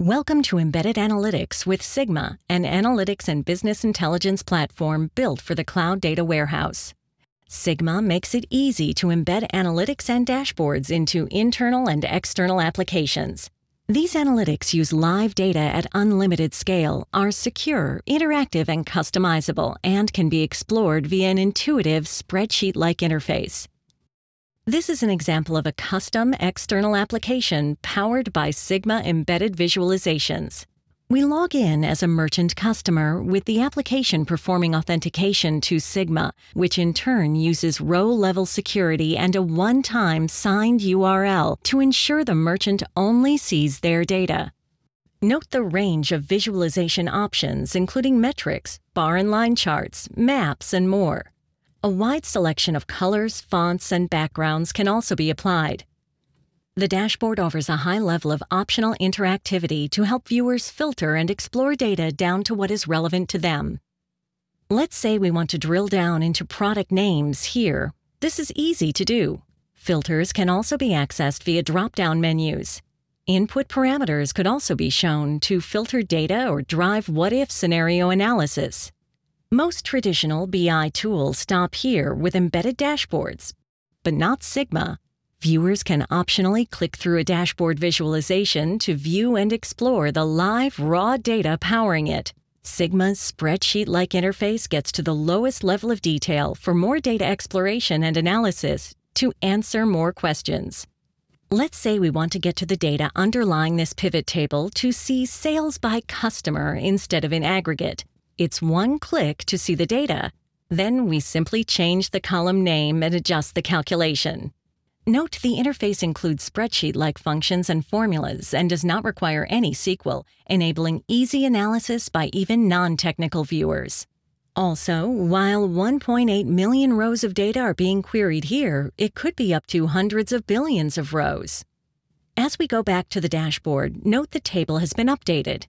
Welcome to Embedded Analytics with Sigma, an analytics and business intelligence platform built for the cloud data warehouse. Sigma makes it easy to embed analytics and dashboards into internal and external applications. These analytics use live data at unlimited scale, are secure, interactive, and customizable, and can be explored via an intuitive, spreadsheet like interface. This is an example of a custom external application powered by Sigma Embedded Visualizations. We log in as a merchant customer with the application performing authentication to Sigma, which in turn uses row level security and a one time signed URL to ensure the merchant only sees their data. Note the range of visualization options, including metrics, bar and line charts, maps, and more. A wide selection of colors, fonts, and backgrounds can also be applied. The dashboard offers a high level of optional interactivity to help viewers filter and explore data down to what is relevant to them. Let's say we want to drill down into product names here. This is easy to do. Filters can also be accessed via drop-down menus. Input parameters could also be shown to filter data or drive what-if scenario analysis. Most traditional BI tools stop here with embedded dashboards, but not Sigma. Viewers can optionally click through a dashboard visualization to view and explore the live, raw data powering it. Sigma's spreadsheet like interface gets to the lowest level of detail for more data exploration and analysis to answer more questions. Let's say we want to get to the data underlying this pivot table to see sales by customer instead of in aggregate. It's one click to see the data. Then we simply change the column name and adjust the calculation. Note the interface includes spreadsheet-like functions and formulas and does not require any SQL, enabling easy analysis by even non-technical viewers. Also, while 1.8 million rows of data are being queried here, it could be up to hundreds of billions of rows. As we go back to the dashboard, note the table has been updated.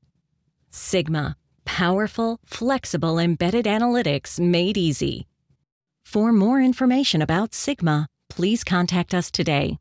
Sigma, Powerful, flexible embedded analytics made easy. For more information about Sigma, please contact us today.